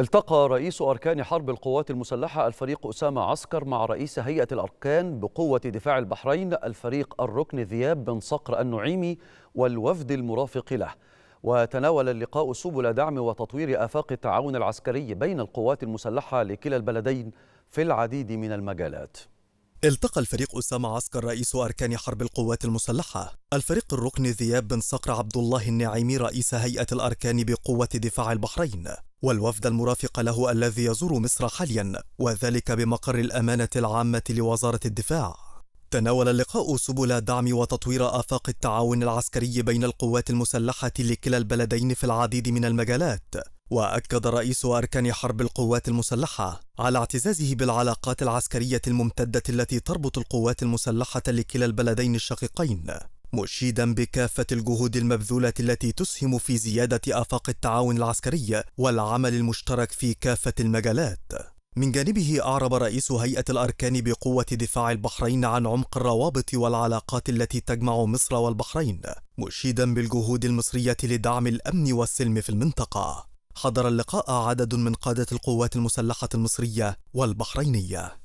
التقى رئيس أركان حرب القوات المسلحة الفريق أسامة عسكر مع رئيس هيئة الأركان بقوة دفاع البحرين الفريق الركن ذياب بن صقر النعيمي والوفد المرافق له وتناول اللقاء سبل دعم وتطوير آفاق التعاون العسكري بين القوات المسلحة لكلا البلدين في العديد من المجالات التقى الفريق أسامة عسكر رئيس أركان حرب القوات المسلحة الفريق الركن ذياب بن صقر عبد الله النعيمي رئيس هيئة الأركان بقوة دفاع البحرين والوفد المرافق له الذي يزور مصر حاليا وذلك بمقر الأمانة العامة لوزارة الدفاع تناول اللقاء سبل دعم وتطوير آفاق التعاون العسكري بين القوات المسلحة لكلا البلدين في العديد من المجالات واكد رئيس اركان حرب القوات المسلحه على اعتزازه بالعلاقات العسكريه الممتده التي تربط القوات المسلحه لكلا البلدين الشقيقين مشيدا بكافه الجهود المبذوله التي تسهم في زياده افاق التعاون العسكري والعمل المشترك في كافه المجالات من جانبه أعرب رئيس هيئة الأركان بقوة دفاع البحرين عن عمق الروابط والعلاقات التي تجمع مصر والبحرين، مشيدا بالجهود المصرية لدعم الأمن والسلم في المنطقة. حضر اللقاء عدد من قادة القوات المسلحة المصرية والبحرينية